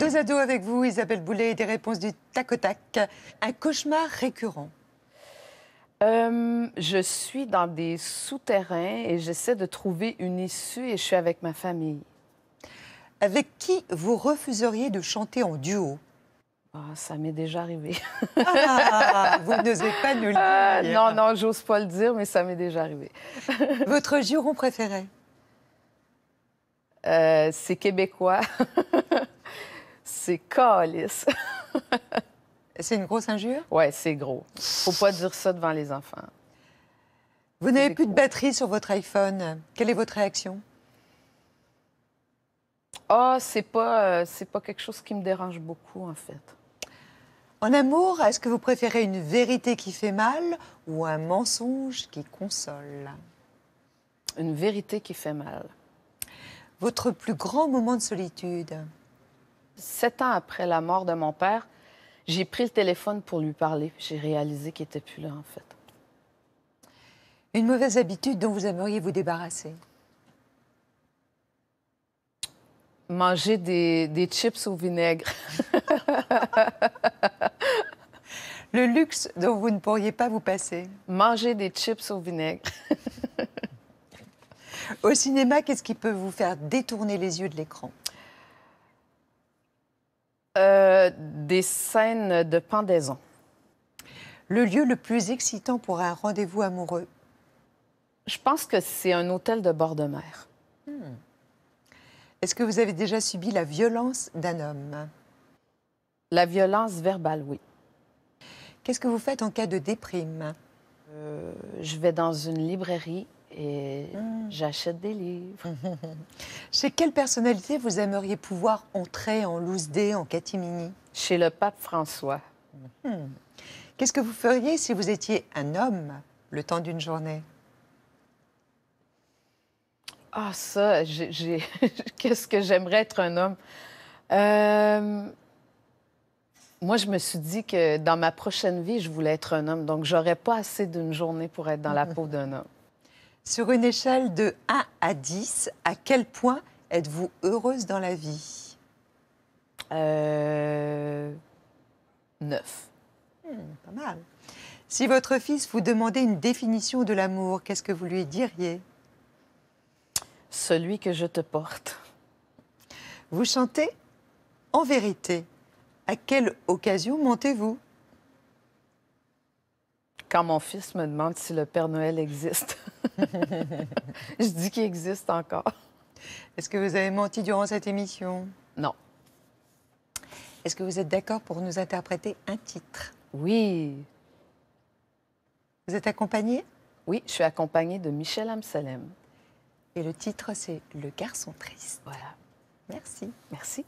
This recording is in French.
Deux ados avec vous, Isabelle Boulet, des réponses du tac au tac. Un cauchemar récurrent euh, je suis dans des souterrains et j'essaie de trouver une issue et je suis avec ma famille. Avec qui vous refuseriez de chanter en duo ah, Ça m'est déjà arrivé. Ah, vous n'osez pas nous le ah, dire. non, non, j'ose pas le dire, mais ça m'est déjà arrivé. Votre juron préféré euh, C'est québécois. c'est calice. c'est une grosse injure? Oui, c'est gros. faut pas dire ça devant les enfants. Vous n'avez plus de batterie sur votre iPhone. Quelle est votre réaction? Ah, oh, c'est pas, euh, c'est pas quelque chose qui me dérange beaucoup, en fait. En amour, est-ce que vous préférez une vérité qui fait mal ou un mensonge qui console Une vérité qui fait mal. Votre plus grand moment de solitude sept ans après la mort de mon père, j'ai pris le téléphone pour lui parler. J'ai réalisé qu'il n'était plus là, en fait. Une mauvaise habitude dont vous aimeriez vous débarrasser Manger des, des chips au vinaigre. le luxe dont vous ne pourriez pas vous passer Manger des chips au vinaigre. au cinéma, qu'est-ce qui peut vous faire détourner les yeux de l'écran des scènes de pendaison. Le lieu le plus excitant pour un rendez-vous amoureux? Je pense que c'est un hôtel de bord de mer. Hmm. Est-ce que vous avez déjà subi la violence d'un homme? La violence verbale, oui. Qu'est-ce que vous faites en cas de déprime? Euh, je vais dans une librairie et hmm. j'achète des livres. Chez quelle personnalité vous aimeriez pouvoir entrer en loose en catimini chez le pape François. Hmm. Qu'est-ce que vous feriez si vous étiez un homme le temps d'une journée Ah, ça, qu'est-ce que j'aimerais être un homme euh, Moi, je me suis dit que dans ma prochaine vie, je voulais être un homme, donc j'aurais pas assez d'une journée pour être dans la peau d'un homme. Sur une échelle de 1 à 10, à quel point êtes-vous heureuse dans la vie euh... 9. Hmm, pas mal. Si votre fils vous demandait une définition de l'amour, qu'est-ce que vous lui diriez Celui que je te porte. Vous chantez en vérité. À quelle occasion montez-vous Quand mon fils me demande si le Père Noël existe, je dis qu'il existe encore. Est-ce que vous avez menti durant cette émission Non. Est-ce que vous êtes d'accord pour nous interpréter un titre Oui. Vous êtes accompagné Oui, je suis accompagné de Michel Amsalem. Et le titre, c'est Le garçon triste. Voilà. Merci. Merci.